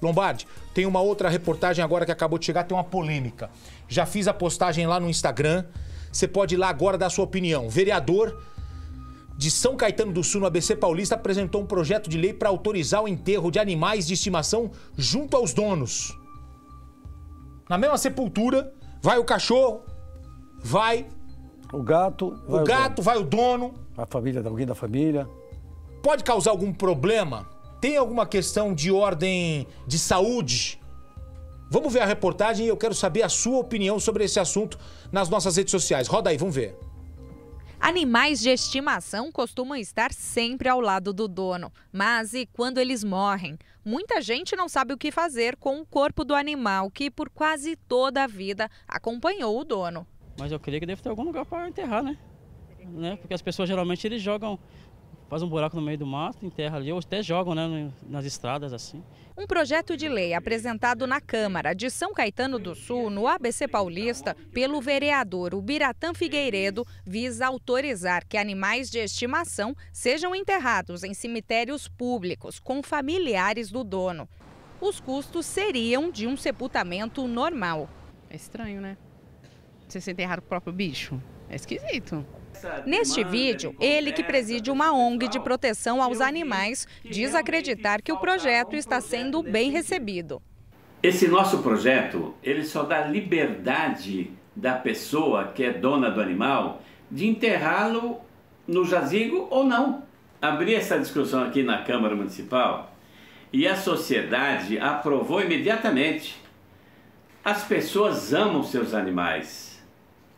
Lombardi, tem uma outra reportagem agora que acabou de chegar, tem uma polêmica. Já fiz a postagem lá no Instagram. Você pode ir lá agora dar sua opinião. Vereador de São Caetano do Sul, no ABC Paulista, apresentou um projeto de lei para autorizar o enterro de animais de estimação junto aos donos. Na mesma sepultura, vai o cachorro, vai o gato, vai o, gato, o vai o dono, a família, alguém da família. Pode causar algum problema tem alguma questão de ordem de saúde? Vamos ver a reportagem e eu quero saber a sua opinião sobre esse assunto nas nossas redes sociais. Roda aí, vamos ver. Animais de estimação costumam estar sempre ao lado do dono, mas e quando eles morrem? Muita gente não sabe o que fazer com o corpo do animal que, por quase toda a vida, acompanhou o dono. Mas eu creio que deve ter algum lugar para enterrar, né? né? Porque as pessoas geralmente eles jogam faz um buraco no meio do mato, enterra ali, ou até jogam né, nas estradas assim. Um projeto de lei apresentado na Câmara de São Caetano do Sul, no ABC Paulista, pelo vereador Ubiratã Figueiredo, visa autorizar que animais de estimação sejam enterrados em cemitérios públicos com familiares do dono. Os custos seriam de um sepultamento normal. É estranho, né? Você se enterrar o próprio bicho? É esquisito. Neste vídeo, ele que preside tá uma ONG de proteção aos animais diz acreditar que o projeto está sendo bem recebido. Esse nosso projeto, ele só dá liberdade da pessoa que é dona do animal de enterrá-lo no jazigo ou não. Abri essa discussão aqui na Câmara Municipal e a sociedade aprovou imediatamente. As pessoas amam seus animais.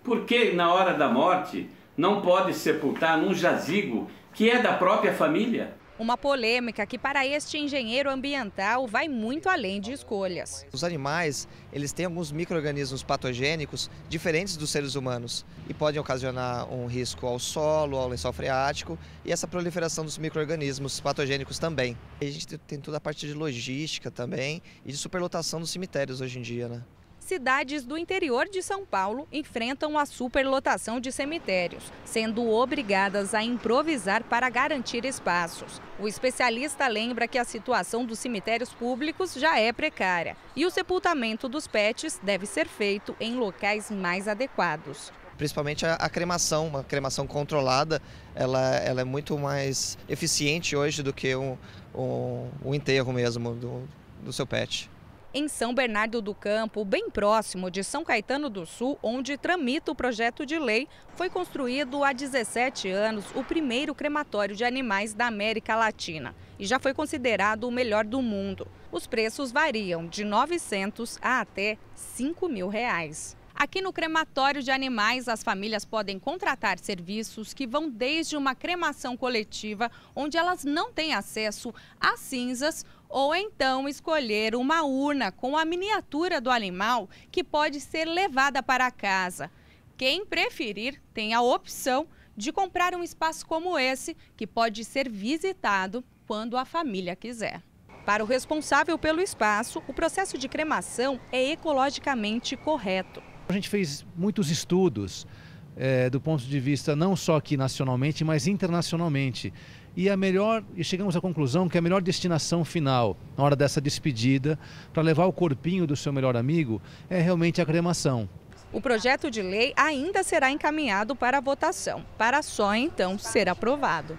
Por que na hora da morte não pode sepultar num jazigo que é da própria família? Uma polêmica que para este engenheiro ambiental vai muito além de escolhas. Os animais, eles têm alguns micro-organismos patogênicos diferentes dos seres humanos e podem ocasionar um risco ao solo, ao lençol freático e essa proliferação dos micro-organismos patogênicos também. A gente tem toda a parte de logística também e de superlotação dos cemitérios hoje em dia, né? cidades do interior de São Paulo enfrentam a superlotação de cemitérios, sendo obrigadas a improvisar para garantir espaços. O especialista lembra que a situação dos cemitérios públicos já é precária e o sepultamento dos pets deve ser feito em locais mais adequados principalmente a, cremação, uma cremação controlada, ela, ela é muito mais eficiente hoje do que um, um, um enterro mesmo do, do seu pet em São Bernardo do Campo, bem próximo de São Caetano do Sul, onde tramita o projeto de lei, foi construído há 17 anos o primeiro crematório de animais da América Latina e já foi considerado o melhor do mundo. Os preços variam de 900 a até 5 mil reais. Aqui no crematório de animais, as famílias podem contratar serviços que vão desde uma cremação coletiva, onde elas não têm acesso a cinzas ou então escolher uma urna com a miniatura do animal que pode ser levada para casa. Quem preferir tem a opção de comprar um espaço como esse, que pode ser visitado quando a família quiser. Para o responsável pelo espaço, o processo de cremação é ecologicamente correto. A gente fez muitos estudos é, do ponto de vista não só aqui nacionalmente, mas internacionalmente e a melhor e chegamos à conclusão que a melhor destinação final na hora dessa despedida para levar o corpinho do seu melhor amigo é realmente a cremação. O projeto de lei ainda será encaminhado para votação, para só então ser aprovado.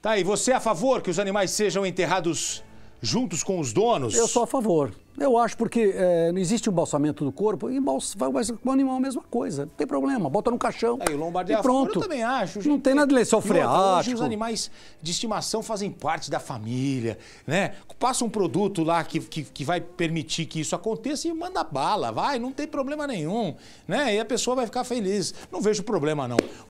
Tá, aí, você é a favor que os animais sejam enterrados juntos com os donos? Eu sou a favor. Eu acho porque é, não existe um balsamento do corpo, e vai com o animal é a mesma coisa. Não tem problema, bota no caixão. É, e o lombar e é pronto. Eu também acho. Gente, não tem nada de lençol freático. Os animais de estimação fazem parte da família, né? Passa um produto lá que, que, que, vai permitir que isso aconteça e manda bala, vai, não tem problema nenhum, né? E a pessoa vai ficar feliz. Não vejo problema, não.